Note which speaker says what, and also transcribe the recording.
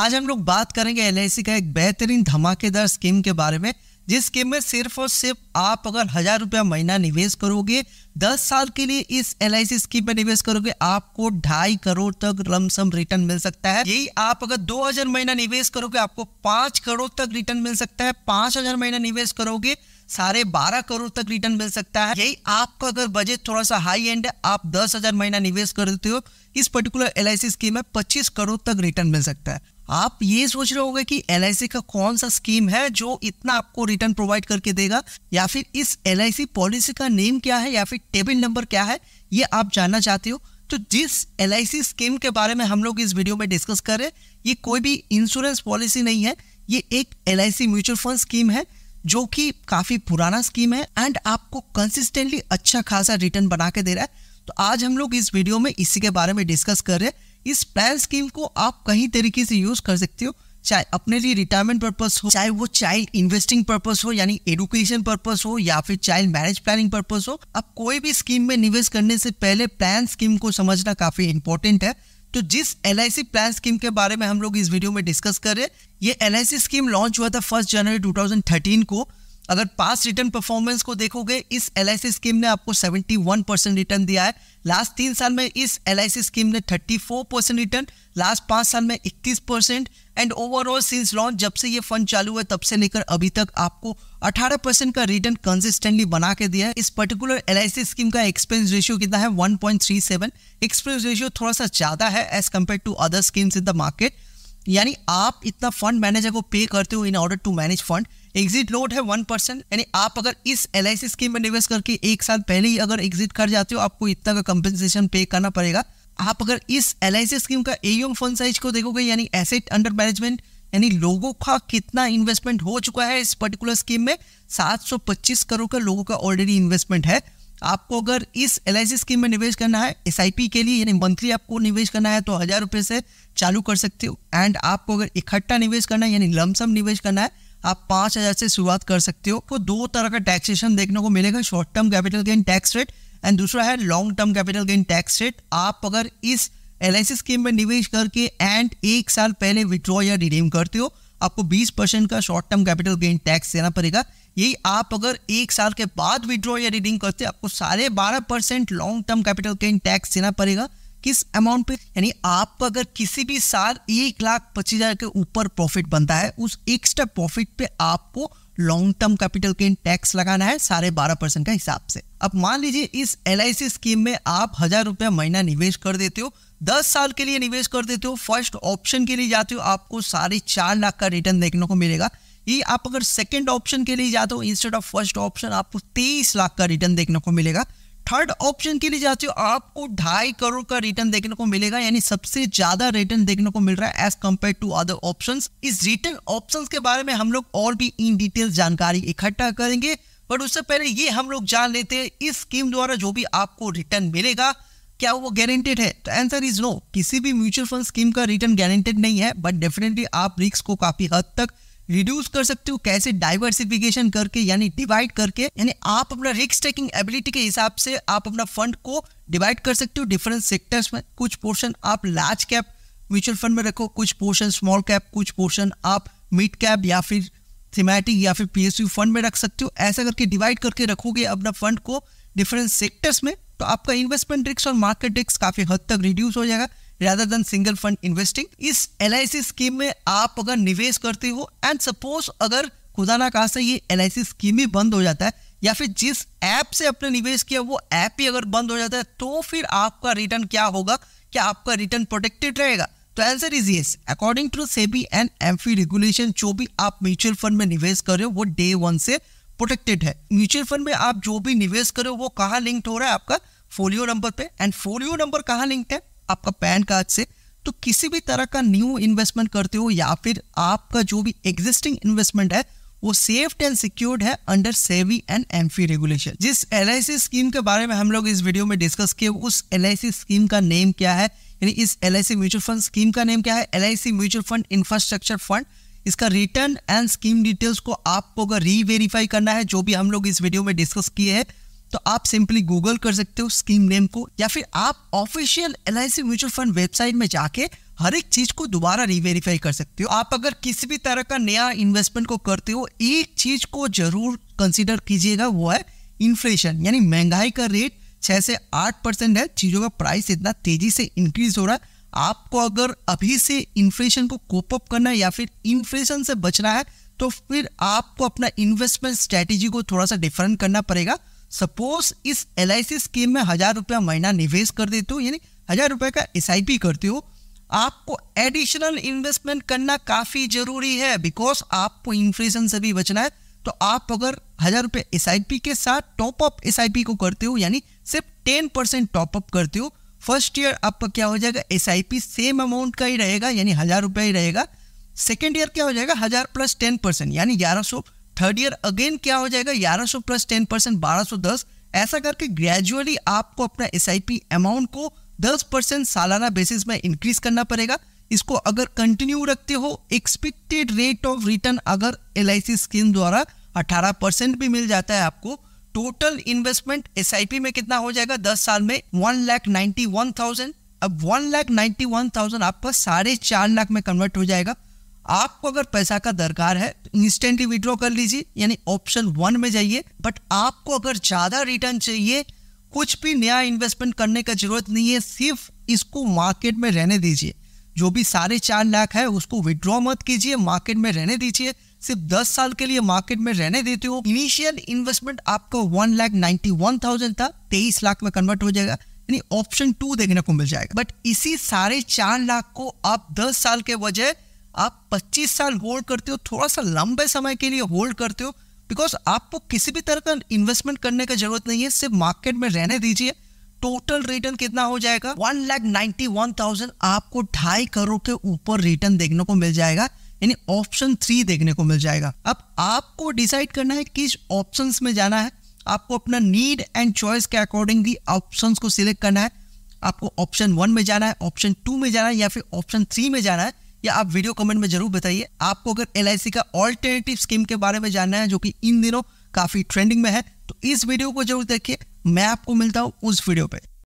Speaker 1: आज हम लोग बात करेंगे एल का एक बेहतरीन धमाकेदार स्कीम के बारे में जिस स्कीम में सिर्फ और सिर्फ आप अगर हज़ार रुपया महीना निवेश करोगे दस साल के लिए इस एल स्कीम में निवेश करोगे आपको ढाई करोड़ तक लमसम रिटर्न मिल सकता है यही आप अगर दो हजार महीना निवेश करोगे आपको पांच करोड़ तक रिटर्न मिल सकता है पांच हजार महीना निवेश करोगे साढ़े बारह करोड़ तक रिटर्न मिल सकता है यही आपका अगर बजट थोड़ा सा हाई एंड है आप दस हजार महीना निवेश कर देते हो इस पर्टिकुलर एल स्कीम में पच्चीस करोड़ तक रिटर्न मिल सकता है आप ये सोच रहे होंगे कि एल का कौन सा स्कीम है जो इतना आपको रिटर्न प्रोवाइड करके देगा या फिर इस एल पॉलिसी का नेम क्या है या फिर टेबल नंबर क्या है ये आप जानना चाहते हो तो जिस एल स्कीम के बारे में हम लोग इस वीडियो में डिस्कस कर रहे हैं ये कोई भी इंश्योरेंस पॉलिसी नहीं है ये एक एल म्यूचुअल फंड स्कीम है जो कि काफ़ी पुराना स्कीम है एंड आपको कंसिस्टेंटली अच्छा खासा रिटर्न बना के दे रहा है तो आज हम लोग इस वीडियो में इसी के बारे में डिस्कस कर रहे हैं इस प्लान स्कीम को आप कई तरीके से यूज कर सकते हो चाहे अपने लिए रिटायरमेंट पर्पस हो चाहे वो चाइल्ड इन्वेस्टिंग पर्पस हो यानी एडुकेशन पर्पस हो या फिर चाइल्ड मैरिज प्लानिंग पर्पस हो आप कोई भी स्कीम में निवेश करने से पहले प्लान स्कीम को समझना काफी इंपॉर्टेंट है तो जिस एल प्लान स्कीम के बारे में हम लोग इस वीडियो में डिस्कस कर रहे हैं ये एल स्कीम लॉन्च हुआ था फर्स्ट जनवरी 2013 को अगर पास रिटर्न परफॉर्मेंस को देखोगे इस एल स्कीम ने आपको 71 परसेंट रिटर्न दिया है लास्ट तीन साल में इस एल स्कीम ने 34 परसेंट रिटर्न लास्ट पाँच साल में 21 percent and overall since launch जब से ये फंड चालू हुआ तब से लेकर अभी तक आपको 18 परसेंट का रिटर्न कंसिस्टेंटली बना के दिया है इस पर्टिकुलर एल स्कीम का एक्सपेंस रेशियो कितना है वन एक्सपेंस रेशियो थोड़ा सा ज़्यादा है as compared to other schemes in the market यानी आप इतना फंड मैनेजर को पे करते हो in order to manage fund exit load है वन परसेंट यानी आप अगर इस एल आई सी स्कीम में निवेश करके एक साल पहले ही अगर एग्जिट कर जाते हो आपको इतना का कंपनसेशन पे करना पड़ेगा आप अगर इस एल आई सी स्कीम का एम फंड साइज को देखोगे यानी एसेट अंडर मैनेजमेंट यानी लोगों का कितना इन्वेस्टमेंट हो चुका है इस पर्टिकुलर स्कीम में 725 करोड़ का लोगों का ऑलरेडी इन्वेस्टमेंट है आपको अगर इस एल स्कीम में निवेश करना है एस के लिए यानी मंथली आपको निवेश करना है तो हज़ार रुपये से चालू कर सकते हो एंड आपको अगर इकट्ठा निवेश करना है यानी लमसम निवेश करना है आप पाँच हज़ार से शुरुआत कर सकते हो आपको दो तरह का टैक्सेशन देखने को मिलेगा short term capital gain tax rate and दूसरा है long term capital gain tax rate आप अगर इस एल आई स्कीम में निवेश करके एंड एक साल पहले विड्रॉ या रिडीम करते हो आपको 20 परसेंट का short term capital gain tax देना पड़ेगा यही आप अगर एक साल के बाद विड्रॉ या रिडीम करते आपको साढ़े बारह percent long term capital gain tax देना पड़ेगा किस अमाउंट पे यानी आप अगर किसी भी साल एक लाख पच्चीस हजार के ऊपर प्रॉफिट बनता है उस एक्स्ट्रा प्रॉफिट पे आपको long term capital gain tax लगाना है साढ़े बारह परसेंट का हिसाब से अब मान लीजिए इस एल स्कीम में आप हजार रुपया महीना निवेश कर देते हो दस साल के लिए निवेश कर देते हो फर्स्ट ऑप्शन के लिए जाते हो आपको साढ़े चार लाख का रिटर्न देखने को मिलेगा ये आप अगर सेकेंड ऑप्शन के लिए जाते हो इंस्टेड ऑफ फर्स्ट ऑप्शन आपको तेईस लाख का रिटर्न देखने को मिलेगा थर्ड ऑप्शन के लिए जाते हो आपको ढाई करोड़ का रिटर्न देखने को मिलेगा यानी सबसे ज्यादा रिटर्न देखने को मिल रहा है as compared to other option इस रिटर्न ऑप्शन के बारे में हम लोग और भी इन डिटेल जानकारी इकट्ठा करेंगे बट उससे पहले ये हम लोग जान लेते हैं इस स्कीम द्वारा जो भी आपको रिटर्न मिलेगा क्या वो गारंटेड है तो आंसर इज नो किसी भी म्यूचुअल फंड स्कीम का रिटर्न गारंटेड नहीं है बट डेफिनेटली आप रिस्क को काफी हद तक रिड्यूस कर सकते हो कैसे डाइवर्सिफिकेशन करके यानी डिवाइड करके यानी आप अपना रिस्क टेकिंग एबिलिटी के हिसाब से आप अपना फंड को डिवाइड कर सकते हो डिफरेंट सेक्टर्स में कुछ पोर्शन आप लार्ज कैप म्यूचुअल फंड में रखो कुछ पोर्शन स्मॉल कैप कुछ पोर्शन आप मिड कैप या फिर थीमेटिक या फिर पीएसयू फंड में रख सकते हो ऐसा करके डिवाइड करके रखोगे अपना फंड को डिफरेंट सेक्टर्स में तो आपका इन्वेस्टमेंट रिस्क और मार्केट रिस्क काफ़ी हद तक रिड्यूस हो जाएगा rather than single fund investing इस एल स्कीम में आप अगर निवेश करते हो एंड सपोज अगर खुदा ना कहा से ये एल स्कीम ही बंद हो जाता है या फिर जिस ऐप से आपने निवेश किया वो ऐप ही अगर बंद हो जाता है तो फिर आपका रिटर्न क्या होगा क्या आपका रिटर्न प्रोटेक्टेड रहेगा तो answer is yes according to SEBI and fee regulation जो भी आप म्यूचुअल फंड में निवेश कर रहे हो वो डे वन से प्रोटेक्टेड है म्यूचुअल फंड में आप जो भी निवेश कर रहे हो वो कहाँ लिंक्ड हो रहा है आपका फोलियो नंबर पे एंड फोलियो नंबर कहाँ लिंक्ड है आपका पैन कार्ड से तो किसी भी तरह का न्यू इन्वेस्टमेंट करते हो या फिर आपका जो भी एग्जिस्टिंग इन्वेस्टमेंट है वो सेफ एंड सिक्योर्ड है under SEBI and M regulation जिस एल स्कीम के बारे में हम लोग इस वीडियो में डिस्कस किए उस एल स्कीम का नेम क्या है यानी इस एल म्यूचुअल फंड स्कीम का नेम क्या है L mutual fund infrastructure fund इसका रिटर्न एंड स्कीम डिटेल्स को आपको अगर रीवेरीफाई करना है जो भी हम लोग इस वीडियो में डिस्कस किए हैं तो आप सिंपली गूगल कर सकते हो स्कीम नेम को या फिर आप official L mutual fund website में जाके हर एक चीज को दोबारा रिवेरीफाई कर सकते हो आप अगर किसी भी तरह का नया इन्वेस्टमेंट को करते हो एक चीज को जरूर कंसिडर कीजिएगा वो है इन्फ्लेशन यानी महंगाई का रेट छः से आठ परसेंट है चीज़ों का प्राइस इतना तेजी से इंक्रीज हो रहा है आपको अगर अभी से इन्फ्लेशन को कोप अप करना है या फिर इन्फ्लेशन से बचना है तो फिर आपको अपना इन्वेस्टमेंट स्ट्रेटेजी को थोड़ा सा डिफरेंट करना पड़ेगा सपोज इस एल स्कीम में हज़ार रुपया महीना निवेश कर देते हो यानी हज़ार रुपये का एस करते हो आपको एडिशनल इन्वेस्टमेंट करना काफ़ी ज़रूरी है बिकॉज आपको इन्फ्लेशन से भी बचना है तो आप अगर हज़ार रुपये एस के साथ टॉप अप एस को करते हो यानी सिर्फ टेन परसेंट टॉपअप करते हो फर्स्ट ईयर आपका क्या हो जाएगा एस सेम अमाउंट का ही रहेगा यानी हज़ार रुपया ही रहेगा सेकेंड ईयर क्या हो जाएगा हज़ार प्लस टेन परसेंट यानी ग्यारह सौ थर्ड ईयर अगेन क्या हो जाएगा ग्यारह सौ प्लस टेन परसेंट बारह सौ दस ऐसा करके ग्रेजुअली आपको अपना एस अमाउंट को दस परसेंट सालाना बेसिस में इंक्रीज करना पड़ेगा इसको अगर कंटिन्यू रखते हो एक्सपेक्टेड रेट ऑफ रिटर्न अगर एल स्कीम द्वारा अठारह परसेंट भी मिल जाता है आपको टोटल इन्वेस्टमेंट एस में कितना हो जाएगा दस साल में one lakh ninety one thousand अब one lakh ninety one thousand आपका साढ़े चार लाख में कन्वर्ट हो जाएगा आपको अगर पैसा का दरकार है तो इंस्टेंटली विड्रॉ कर लीजिए यानी ऑप्शन वन में जाइए बट आपको अगर ज़्यादा रिटर्न चाहिए कुछ भी नया इन्वेस्टमेंट करने का जरूरत नहीं है सिर्फ इसको मार्केट में रहने दीजिए जो भी साढ़े चार लाख है उसको विड्रॉ मत कीजिए मार्केट में रहने दीजिए सिर्फ दस साल के लिए मार्केट में रहने देते हो इनिशियल इन्वेस्टमेंट आपका one lakh ninety one thousand था तेईस लाख में कन्वर्ट हो जाएगा यानी ऑप्शन टू देखने को मिल जाएगा बट इसी साढ़े चार लाख को आप दस साल के वजह आप 25 साल होल्ड करते हो थोड़ा सा लंबे समय के लिए होल्ड करते हो बिकॉज आपको किसी भी तरह का इन्वेस्टमेंट करने का जरूरत नहीं है सिर्फ मार्केट में रहने दीजिए टोटल रिटर्न कितना हो जाएगा one lakh ninety one thousand आपको ढाई करोड़ के ऊपर रिटर्न देखने को मिल जाएगा यानी ऑप्शन थ्री देखने को मिल जाएगा अब आपको डिसाइड करना है किस ऑप्शन में जाना है आपको अपना नीड एंड चॉइस के अकॉर्डिंगली ऑप्शन को सिलेक्ट करना है आपको ऑप्शन वन में जाना है ऑप्शन टू में जाना है या फिर ऑप्शन थ्री में जाना है या आप वीडियो कमेंट में जरूर बताइए आपको अगर एल का ऑल्टरनेटिव स्कीम के बारे में जानना है जो कि इन दिनों काफ़ी ट्रेंडिंग में है तो इस वीडियो को जरूर देखिए मैं आपको मिलता हूँ उस वीडियो पर